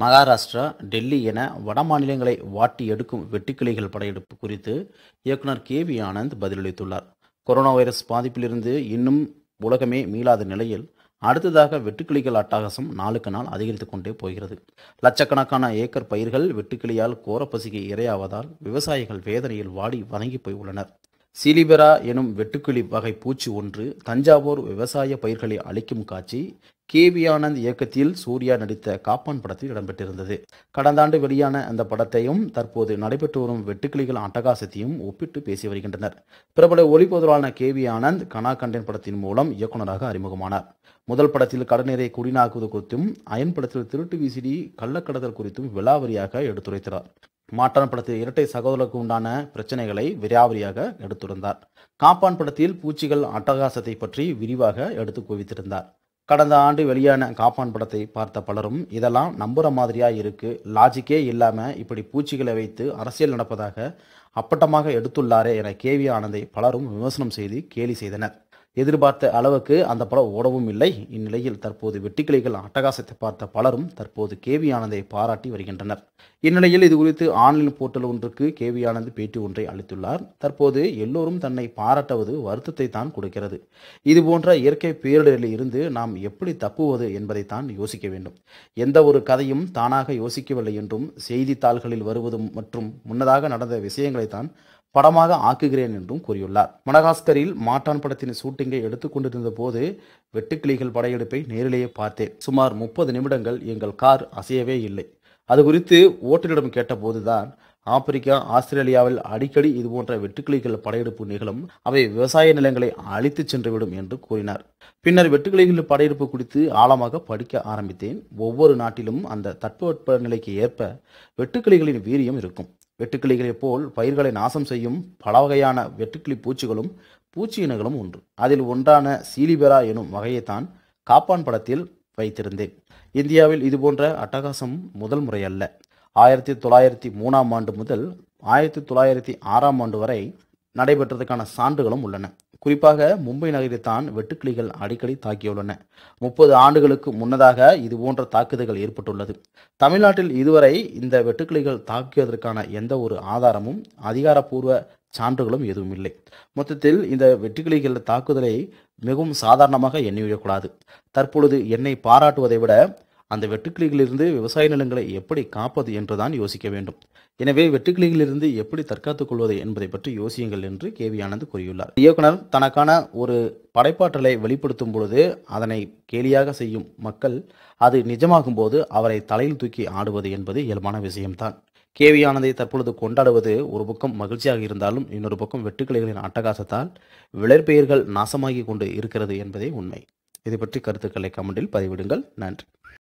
மகாராஷ்டிரா டெல்லி என வடமாநிலங்களை வாட்டி எடுக்கும் வெட்டுக்கிளைகள் படையெடுப்பு குறித்து இயக்குனர் கே வி ஆனந்த் பதிலளித்துள்ளார் கொரோனா வைரஸ் பாதிப்பிலிருந்து இன்னும் உலகமே மீளாத நிலையில் அடுத்ததாக வெட்டுக்கிளிகள் அட்டகாசம் நாளுக்கு நாள் அதிகரித்து கொண்டே போகிறது லட்சக்கணக்கான ஏக்கர் பயிர்கள் வெட்டுக்கிளியால் கோரப்பசிக்கு இரையாவதால் விவசாயிகள் வேதனையில் வாடி வணங்கி போய் உள்ளனர் சிலிபெரா எனும் வெட்டுக்கிளி வகை பூச்சி ஒன்று தஞ்சாவூர் விவசாய பயிர்களை அழிக்கும் காட்சி கே வி ஆனந்த் இயக்கத்தில் சூர்யா நடித்த காப்பான் படத்தில் இடம்பெற்றிருந்தது கடந்த ஆண்டு வெளியான அந்த படத்தையும் தற்போது நடைபெற்று வரும் வெட்டுக்கிளிகள் அட்டகாசத்தையும் ஒப்பிட்டு பேசி வருகின்றனர் பிரபல ஒளிபொதலான கே வி ஆனந்த் கனாகண்டன் படத்தின் மூலம் இயக்குநராக அறிமுகமானார் முதல் படத்தில் கடநீரை குடிநாக்குவது குறித்தும் அயன் படத்தில் திருட்டு விசிடி கள்ளக்கடத்தல் குறித்தும் விழாவரியாக எடுத்துரைத்தார் மாட்டான் படத்தில் இரட்டை சகோதரருக்கு உண்டான பிரச்சனைகளை விராவரியாக எடுத்திருந்தார் காப்பான் படத்தில் பூச்சிகள் அட்டகாசத்தை பற்றி விரிவாக எடுத்து குவித்திருந்தார் கடந்த ஆண்டு வெளியான காப்பான் படத்தை பார்த்த பலரும் இதெல்லாம் நம்புற மாதிரியா இருக்கு லாஜிக்கே இல்லாம இப்படி பூச்சிகளை வைத்து அரசியல் நடப்பதாக அப்பட்டமாக எடுத்துள்ளாரே என கேவி ஆனந்தை பலரும் விமர்சனம் செய்து கேலி செய்தனர் எதிர்பார்த்த அளவுக்கு அந்த படம் ஓடவும் இல்லை இந்நிலையில் தற்போது வெட்டிக்கிளைகள் அட்டகாசத்தை பார்த்த பலரும் தற்போது கேவி ஆனந்தை பாராட்டி வருகின்றனர் இந்நிலையில் இது குறித்து ஆன்லைன் போர்ட்டல் ஒன்றுக்கு கேவி ஆனந்த் பேட்டி ஒன்றை அளித்துள்ளார் தற்போது எல்லோரும் தன்னை பாராட்டுவது வருத்தத்தை தான் கொடுக்கிறது இதுபோன்ற இயற்கை பேரிடரில் இருந்து நாம் எப்படி தப்புவது என்பதை தான் யோசிக்க வேண்டும் எந்த ஒரு கதையும் தானாக யோசிக்கவில்லை என்றும் செய்தித்தாள்களில் வருவதும் மற்றும் முன்னதாக நடந்த விஷயங்களை தான் படமாக ஆக்குகிறேன் என்றும் கூறியுள்ளார் மடகாஸ்கரில் மாட்டான் படத்தின் ஷூட்டிங்கை எடுத்துக்கொண்டிருந்த போது வெட்டுக்கிளிகள் படையெடுப்பை நேரிலேயே பார்த்தேன் சுமார் முப்பது நிமிடங்கள் எங்கள் கார் அசையவே இல்லை அது குறித்து ஓட்டரிடம் கேட்டபோதுதான் ஆப்பிரிக்கா ஆஸ்திரேலியாவில் அடிக்கடி இதுபோன்ற வெட்டுக்கிளிகள் படையெடுப்பு நிகழும் அவை விவசாய நிலங்களை அழித்துச் சென்றுவிடும் என்று கூறினார் பின்னர் வெட்டுக்கிளிகள் படையெடுப்பு குறித்து ஆழமாக படிக்க ஆரம்பித்தேன் ஒவ்வொரு நாட்டிலும் அந்த தட்பவெட்ப நிலைக்கு ஏற்ப வெட்டுக்கிளிகளின் வீரியம் இருக்கும் வெட்டுக்கிளிகளைப் போல் பயிர்களை நாசம் செய்யும் பல வகையான வெட்டுக்கிளி பூச்சிகளும் பூச்சி இனங்களும் உண்டு அதில் ஒன்றான சீலிபெரா எனும் வகையைத்தான் காப்பான் படத்தில் வைத்திருந்தேன் இந்தியாவில் இதுபோன்ற அட்டகாசம் முதல் முறை அல்ல ஆயிரத்தி தொள்ளாயிரத்தி மூணாம் ஆண்டு முதல் ஆயிரத்தி தொள்ளாயிரத்தி ஆறாம் ஆண்டு வரை நடைபெற்றதுக்கான சான்றுகளும் உள்ளன குறிப்பாக மும்பை நகரில்தான் வெட்டுக்கிளிகள் அடிக்கடி தாக்கியுள்ளன முப்பது ஆண்டுகளுக்கு முன்னதாக இது போன்ற தாக்குதல்கள் ஏற்பட்டுள்ளது தமிழ்நாட்டில் இதுவரை இந்த வெட்டுக்கிளிகள் தாக்கியதற்கான எந்த ஒரு ஆதாரமும் அதிகாரப்பூர்வ சான்றுகளும் எதுவும் இல்லை மொத்தத்தில் இந்த வெட்டுக்கிளிகள் தாக்குதலை மிகவும் சாதாரணமாக எண்ணிவிடக்கூடாது தற்பொழுது என்னை பாராட்டுவதை விட அந்த வெட்டுக்கிளிகளிலிருந்து விவசாய நிலங்களை எப்படி காப்பது என்றுதான் யோசிக்க வேண்டும் எனவே வெட்டுக்கிளிகளிலிருந்து எப்படி தற்காத்துக் கொள்வது என்பதை பற்றி யோசியுங்கள் என்று கே வி ஆனந்த் கூறியுள்ளார் இயக்குனர் தனக்கான ஒரு படைப்பாற்றலை வெளிப்படுத்தும் பொழுது அதனை கேலியாக செய்யும் மக்கள் அது நிஜமாகும் போது அவரை தலையில் தூக்கி ஆடுவது என்பது இயல்பான விஷயம்தான் கே வி ஆனந்தை தற்பொழுது கொண்டாடுவது ஒரு பக்கம் மகிழ்ச்சியாக இருந்தாலும் இன்னொரு பக்கம் வெட்டுக்கிளைகளின் அட்டகாசத்தால் விளைபெயர்கள் நாசமாகிக் கொண்டு இருக்கிறது என்பதே உண்மை இதை பற்றி கருத்துக்களை கமெண்டில் பதிவிடுங்கள் நன்றி